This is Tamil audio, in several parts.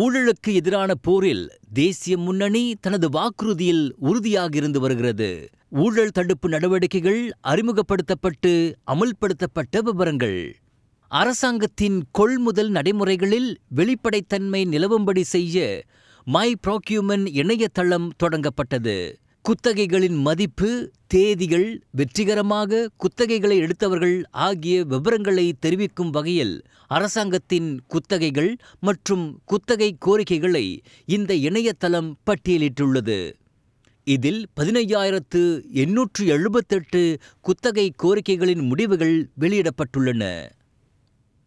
ஊழலுக்கு எதிரான போரில் தேசிய முன்னணி தனது வாக்குறுதியில் உறுதியாக இருந்து வருகிறது ஊழல் தடுப்பு நடவடிக்கைகள் அறிமுகப்படுத்தப்பட்டு அமுல்படுத்தப்பட்ட விவரங்கள் அரசாங்கத்தின் கொள்முதல் நடைமுறைகளில் வெளிப்படைத்தன்மை நிலவும்படி செய்ய மை ப்ராக்யூமன் இணையதளம் தொடங்கப்பட்டது குத்தகைகளின் மதிப்பு தேதிகள் வெற்றிகரமாக குத்தகைகளை எடுத்தவர்கள் ஆகிய விவரங்களை தெரிவிக்கும் வகையில் அரசாங்கத்தின் குத்தகைகள் மற்றும் குத்தகை கோரிக்கைகளை இந்த இணையதளம் பட்டியலிட்டுள்ளது இதில் பதினையாயிரத்து எண்ணூற்று எழுபத்தெட்டு குத்தகை கோரிக்கைகளின் முடிவுகள் வெளியிடப்பட்டுள்ளன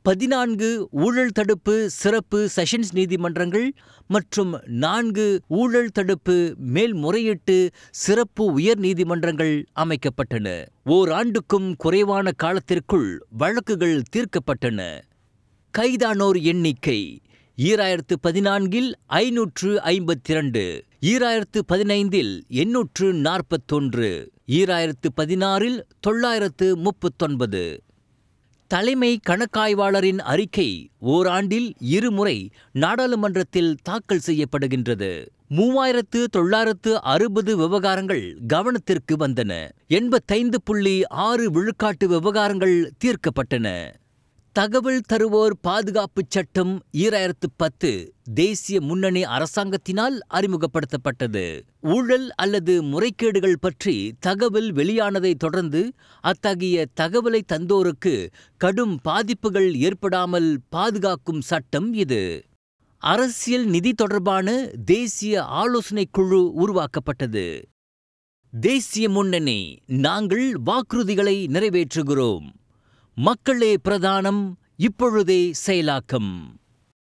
பதினான்கு ஊழல் தடுப்பு சிறப்பு செஷன்ஸ் நீதிமன்றங்கள் மற்றும் நான்கு ஊழல் தடுப்பு மேல்முறையீட்டு சிறப்பு உயர் நீதிமன்றங்கள் அமைக்கப்பட்டன ஓராண்டுக்கும் குறைவான காலத்திற்குள் வழக்குகள் தீர்க்கப்பட்டன கைதானோர் எண்ணிக்கை ஈராயிரத்து பதினான்கில் ஐநூற்று ஐம்பத்தி இரண்டு ஈராயிரத்து பதினைந்தில் எண்ணூற்று நாற்பத்தொன்று ஈராயிரத்து பதினாறில் தொள்ளாயிரத்து முப்பத்தொன்பது தலைமை கணக்காய்வாளரின் அறிக்கை ஓராண்டில் இருமுறை நாடாளுமன்றத்தில் தாக்கல் செய்யப்படுகின்றது மூவாயிரத்து தொள்ளாயிரத்து அறுபது விவகாரங்கள் கவனத்திற்கு வந்தன எண்பத்தைந்து புள்ளி ஆறு விழுக்காட்டு விவகாரங்கள் தீர்க்கப்பட்டன தகவல் தருவோர் பாதுகாப்பு சட்டம் ஈராயிரத்து பத்து தேசிய முன்னணி அரசாங்கத்தினால் அறிமுகப்படுத்தப்பட்டது ஊழல் அல்லது முறைகேடுகள் பற்றி தகவல் வெளியானதை தொடர்ந்து அத்தகைய தகவலை தந்தோருக்கு கடும் பாதிப்புகள் ஏற்படாமல் பாதுகாக்கும் சட்டம் இது அரசியல் நிதி தொடர்பான தேசிய ஆலோசனை குழு உருவாக்கப்பட்டது தேசிய முன்னணி நாங்கள் வாக்குறுதிகளை நிறைவேற்றுகிறோம் மக்களே பிரதானம் இப்பொழுதே செயலாக்கம்